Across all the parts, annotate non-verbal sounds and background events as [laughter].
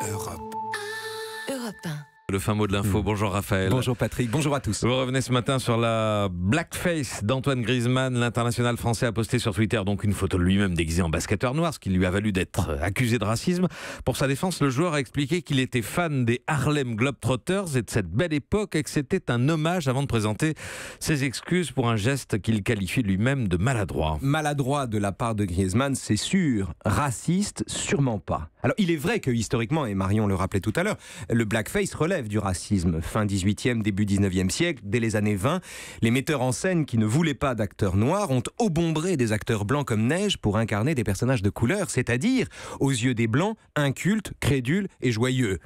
Europe. Europe 1. Le fin mot de l'info. Hmm. Bonjour Raphaël. Bonjour Patrick. Bonjour à tous. Vous revenez ce matin sur la blackface d'Antoine Griezmann. L'international français a posté sur Twitter donc une photo de lui-même déguisé en basketteur noir, ce qui lui a valu d'être ah. accusé de racisme. Pour sa défense, le joueur a expliqué qu'il était fan des Harlem Globetrotters et de cette belle époque et que c'était un hommage avant de présenter ses excuses pour un geste qu'il qualifie lui-même de maladroit. Maladroit de la part de Griezmann, c'est sûr. Raciste, sûrement pas. Alors il est vrai que historiquement, et Marion le rappelait tout à l'heure, le blackface relève du racisme. Fin 18e, début 19e siècle, dès les années 20, les metteurs en scène qui ne voulaient pas d'acteurs noirs ont obombré des acteurs blancs comme neige pour incarner des personnages de couleur, c'est-à-dire, aux yeux des blancs, incultes, crédules et joyeux.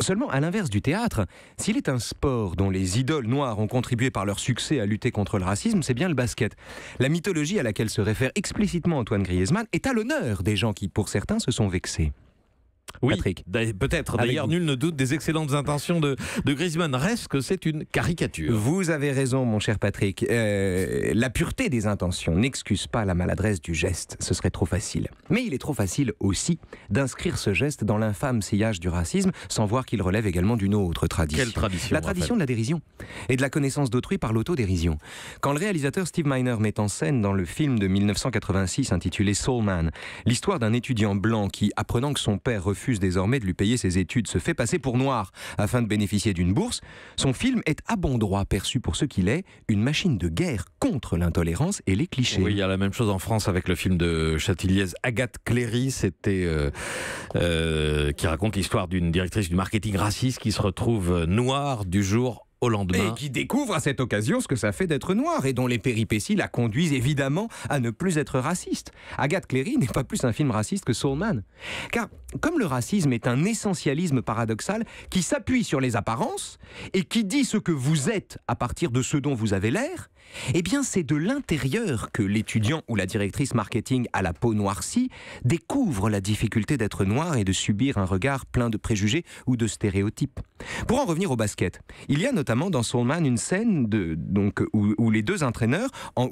seulement, à l'inverse du théâtre, s'il est un sport dont les idoles noires ont contribué par leur succès à lutter contre le racisme, c'est bien le basket. La mythologie à laquelle se réfère explicitement Antoine Griezmann est à l'honneur des gens qui, pour certains, se sont vexés. Oui, peut-être. D'ailleurs, nul ne doute des excellentes intentions de, de Griezmann. Reste que c'est une caricature. Vous avez raison, mon cher Patrick. Euh, la pureté des intentions n'excuse pas la maladresse du geste. Ce serait trop facile. Mais il est trop facile aussi d'inscrire ce geste dans l'infâme sillage du racisme sans voir qu'il relève également d'une autre tradition. tradition La tradition de la dérision et de la connaissance d'autrui par l'autodérision. Quand le réalisateur Steve Miner met en scène dans le film de 1986 intitulé Soul Man l'histoire d'un étudiant blanc qui, apprenant que son père refuse refuse désormais de lui payer ses études, se fait passer pour noir afin de bénéficier d'une bourse, son film est à bon droit perçu pour ce qu'il est, une machine de guerre contre l'intolérance et les clichés. Oui, il y a la même chose en France avec le film de Châtilliez, Agathe Cléry, c'était euh, euh, qui raconte l'histoire d'une directrice du marketing raciste qui se retrouve noire du jour et qui découvre à cette occasion ce que ça fait d'être noir et dont les péripéties la conduisent évidemment à ne plus être raciste. Agathe Cléry n'est pas plus un film raciste que Soulman. Car comme le racisme est un essentialisme paradoxal qui s'appuie sur les apparences et qui dit ce que vous êtes à partir de ce dont vous avez l'air, eh bien, c'est de l'intérieur que l'étudiant ou la directrice marketing à la peau noircie découvre la difficulté d'être noir et de subir un regard plein de préjugés ou de stéréotypes. Pour en revenir au basket, il y a notamment dans man une scène où, les entraîneurs,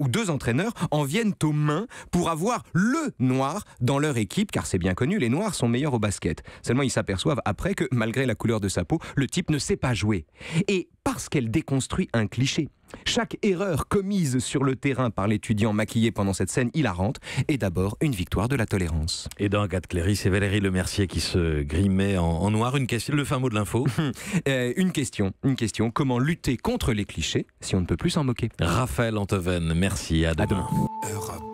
deux entraîneurs en viennent aux mains pour avoir le noir dans leur équipe, car c'est bien connu, les noirs sont meilleurs au basket. Seulement, ils s'aperçoivent après que, malgré la couleur de sa peau, le type ne sait pas jouer. Et parce qu'elle déconstruit un cliché. Chaque erreur commise sur le terrain par l'étudiant maquillé pendant cette scène hilarante est d'abord une victoire de la tolérance. Et dans Agathe Cléry, c'est Valérie Lemercier qui se grimait en, noir. Une question, le fin mot de l'info. [laughs] Euh, une question, une question. Comment lutter contre les clichés si on ne peut plus s'en moquer Raphaël Antoven, merci. À demain. Europe.